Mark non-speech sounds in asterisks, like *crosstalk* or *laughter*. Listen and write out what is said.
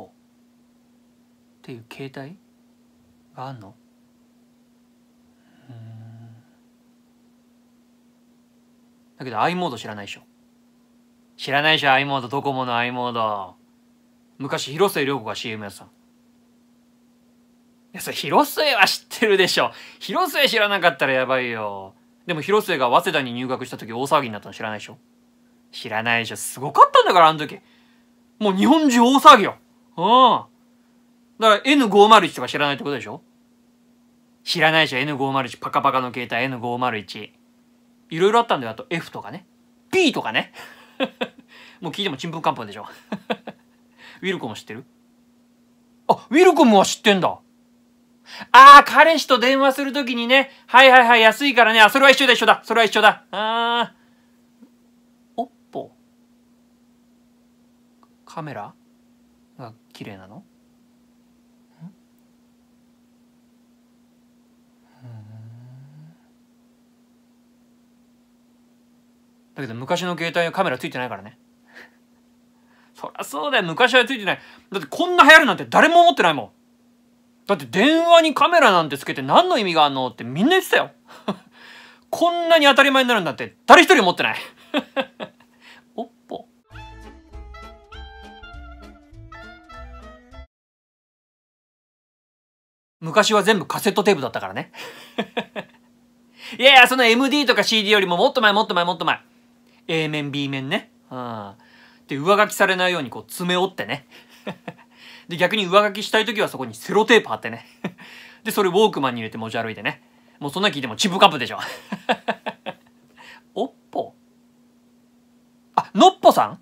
っていう携帯があんのだけど i モード知らないでしょ知らないでしょ i モードドコモの i モード昔広末涼子が CM やってたいやそれ広末は知ってるでしょ広末知らなかったらやばいよでも広末が早稲田に入学した時大騒ぎになったの知らないでしょ知らないでしょすごかったんだからあの時もう日本中大騒ぎよああ。だから N501 とか知らないってことでしょ知らないでしょ N501。パカパカの携帯 N501。いろいろあったんだよ。あと F とかね。P とかね。*laughs* もう聞いてもちんぷんかんぷんでしょ。*laughs* ウィルコム知ってるあ、ウィルコムは知ってんだ。ああ、彼氏と電話するときにね、はいはいはい、安いからね、あ、それは一緒だ一緒だ、それは一緒だ。ああ、おっぽ。カメラが綺麗なのだけど昔の携帯はカメラついてないからね *laughs* そりゃそうだよ昔はついてないだってこんな流行るなんて誰も思ってないもんだって電話にカメラなんてつけて何の意味があんのってみんな言ってたよ *laughs* こんなに当たり前になるんだって誰一人思ってない昔は全部カセットテープだったからね。*laughs* いやいや、その MD とか CD よりももっと前もっと前もっと前。A 面、B 面ね。うん。で、上書きされないようにこう詰め折ってね。*laughs* で、逆に上書きしたい時はそこにセロテープ貼ってね。*laughs* で、それウォークマンに入れて持ち歩いてね。もうそんな聞いてもチップカップでしょ。おっぽ。あ、のっぽさん